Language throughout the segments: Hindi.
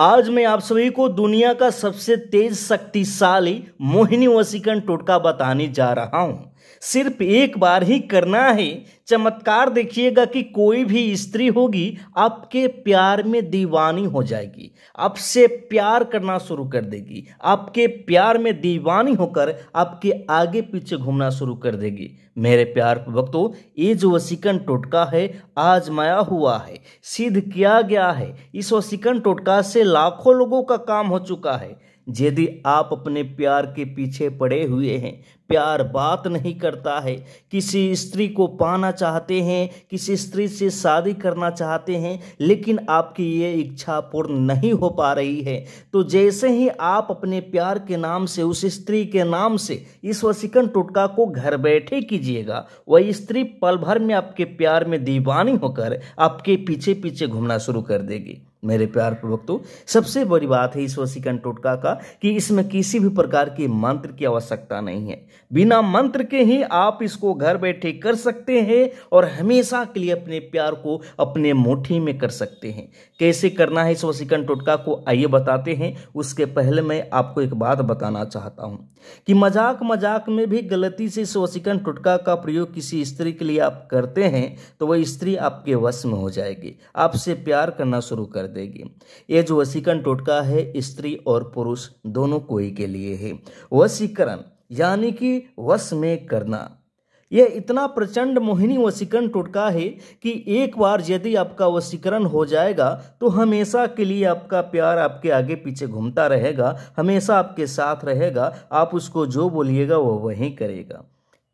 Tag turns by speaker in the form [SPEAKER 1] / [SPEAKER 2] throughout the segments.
[SPEAKER 1] आज मैं आप सभी को दुनिया का सबसे तेज शक्तिशाली मोहिनी वसीकरण टोटका बताने जा रहा हूं सिर्फ एक बार ही करना है चमत्कार देखिएगा कि कोई भी स्त्री होगी आपके प्यार में दीवानी हो जाएगी आपसे प्यार करना शुरू कर देगी आपके प्यार में दीवानी होकर आपके आगे पीछे घूमना शुरू कर देगी मेरे प्यार वक्तों ये जो वसीकन टोटका है आजमाया हुआ है सिद्ध किया गया है इस वसीकन टोटका से लाखों लोगों का काम हो चुका है यदि आप अपने प्यार के पीछे पड़े हुए हैं प्यार बात नहीं करता है किसी स्त्री को पाना चाहते हैं किसी स्त्री से शादी करना चाहते हैं लेकिन आपकी ये इच्छा पूर्ण नहीं हो पा रही है तो जैसे ही आप अपने प्यार के नाम से उस स्त्री के नाम से इस वसिकन टोटका को घर बैठे कीजिएगा वही स्त्री पल भर में आपके प्यार में दीवानी होकर आपके पीछे पीछे घूमना शुरू कर देगी मेरे प्यार प्रवक्तों सबसे बड़ी बात है इस वसीकन टोटका का कि इसमें किसी भी प्रकार के मंत्र की आवश्यकता नहीं है बिना मंत्र के ही आप इसको घर बैठे कर सकते हैं और हमेशा के लिए अपने प्यार को अपने मुट्ठी में कर सकते हैं कैसे करना है इस वसीकन टोटका को आइए बताते हैं उसके पहले मैं आपको एक बात बताना चाहता हूँ कि मजाक मजाक में भी गलती से इस वसीकन टोटका का प्रयोग किसी स्त्री के लिए आप करते हैं तो वह स्त्री आपके वश में हो जाएगी आपसे प्यार करना शुरू कर देगी ये जो वसीकरण टोटका है स्त्री और पुरुष दोनों कोई के लिए है वसीकरण यानी कि वश में करना यह इतना प्रचंड मोहिनी वशीकरण टोटका है कि एक बार यदि आपका वशीकरण हो जाएगा तो हमेशा के लिए आपका प्यार आपके आगे पीछे घूमता रहेगा हमेशा आपके साथ रहेगा आप उसको जो बोलिएगा वो वहीं करेगा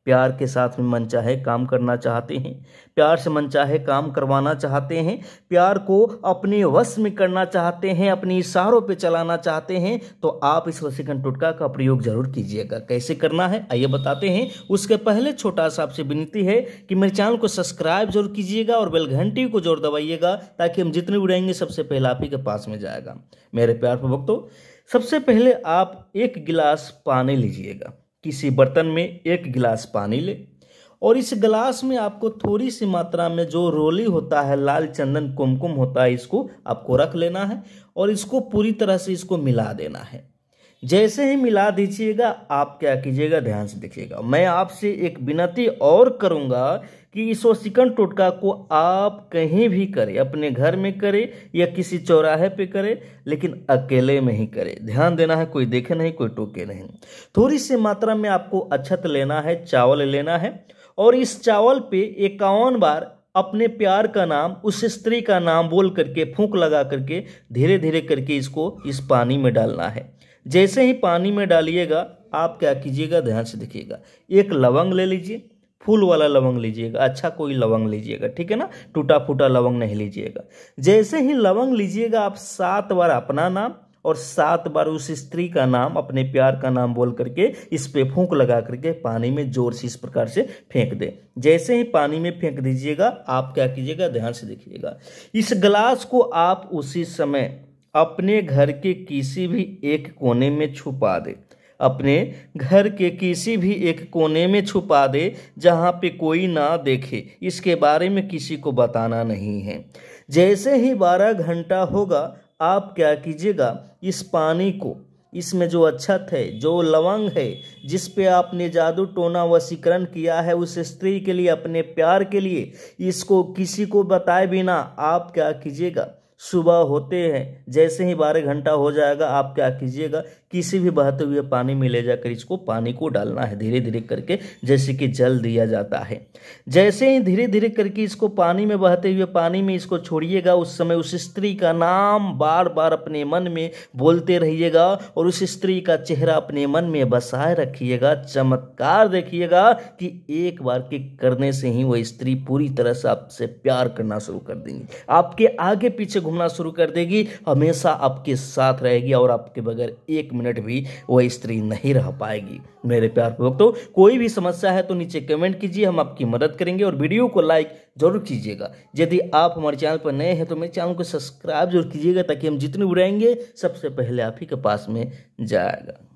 [SPEAKER 1] प्यार के साथ में मन चाहे काम करना चाहते हैं प्यार से मन चाहे काम करवाना चाहते हैं प्यार को अपने वश में करना चाहते हैं अपने इशारों पे चलाना चाहते हैं तो आप इस वसीकरण टुटका का प्रयोग जरूर कीजिएगा कैसे करना है आइए बताते हैं उसके पहले छोटा सा आपसे विनती है कि मेरे चैनल को सब्सक्राइब जरूर कीजिएगा और बेल घंटी को जोर दबाइएगा ताकि हम जितने उड़ाएंगे सबसे पहले आप ही के पास में जाएगा मेरे प्यार पर सबसे पहले आप एक गिलास पानी लीजिएगा किसी बर्तन में एक गिलास पानी ले और इस गिलास में आपको थोड़ी सी मात्रा में जो रोली होता है लाल चंदन कुमकुम होता है इसको आपको रख लेना है और इसको पूरी तरह से इसको मिला देना है जैसे ही मिला दीजिएगा आप क्या कीजिएगा ध्यान से देखिएगा मैं आपसे एक विनती और करूँगा कि इस सिकन टोटका को आप कहीं भी करें अपने घर में करें या किसी चौराहे पे करें लेकिन अकेले में ही करें ध्यान देना है कोई देखे नहीं कोई टोके नहीं थोड़ी सी मात्रा में आपको अछत लेना है चावल लेना है और इस चावल पे इक्यावन बार अपने प्यार का नाम उस स्त्री का नाम बोल करके फूंक लगा करके धीरे धीरे करके इसको इस पानी में डालना है जैसे ही पानी में डालिएगा आप क्या कीजिएगा ध्यान से देखिएगा एक लवंग ले लीजिए फूल वाला लवंग लीजिएगा अच्छा कोई लवंग लीजिएगा ठीक है ना टूटा फूटा लवंग नहीं लीजिएगा जैसे ही लवंग लीजिएगा आप सात बार अपना नाम और सात बार उस स्त्री का नाम अपने प्यार का नाम बोल करके इस पे फूंक लगा करके पानी में जोर से इस प्रकार से फेंक दें जैसे ही पानी में फेंक दीजिएगा आप क्या कीजिएगा ध्यान से देखिएगा इस ग्लास को आप उसी समय अपने घर के किसी भी एक कोने में छुपा दें अपने घर के किसी भी एक कोने में छुपा दे जहाँ पे कोई ना देखे इसके बारे में किसी को बताना नहीं है जैसे ही बारह घंटा होगा आप क्या कीजिएगा इस पानी को इसमें जो अच्छत है जो लवंग है जिस पे आपने जादू टोना वसीकरण किया है उस स्त्री के लिए अपने प्यार के लिए इसको किसी को बताए बिना आप क्या कीजिएगा सुबह होते हैं जैसे ही बारह घंटा हो जाएगा आप क्या कीजिएगा किसी भी बहते हुए पानी में ले जाकर इसको पानी को डालना है धीरे धीरे करके जैसे कि जल दिया जाता है जैसे ही धीरे धीरे करके इसको पानी में बहते हुए पानी में इसको छोड़िएगा उस समय उस स्त्री का नाम बार बार अपने मन में बोलते रहिएगा और उस स्त्री का चेहरा अपने मन में बसाए रखिएगा चमत्कार देखिएगा कि एक बार के करने से ही वह स्त्री पूरी तरह से आपसे प्यार करना शुरू कर देंगी आपके आगे पीछे घूमना शुरू कर देगी हमेशा आपके साथ रहेगी और आपके बगैर एक मिनट भी वह स्त्री नहीं रह पाएगी मेरे प्यार भक्तों कोई भी समस्या है तो नीचे कमेंट कीजिए हम आपकी मदद करेंगे और वीडियो को लाइक जरूर कीजिएगा यदि आप हमारे चैनल पर नए हैं तो मेरे चैनल को सब्सक्राइब जरूर कीजिएगा ताकि हम जितने उड़ाएंगे सबसे पहले आप ही के पास में जाएगा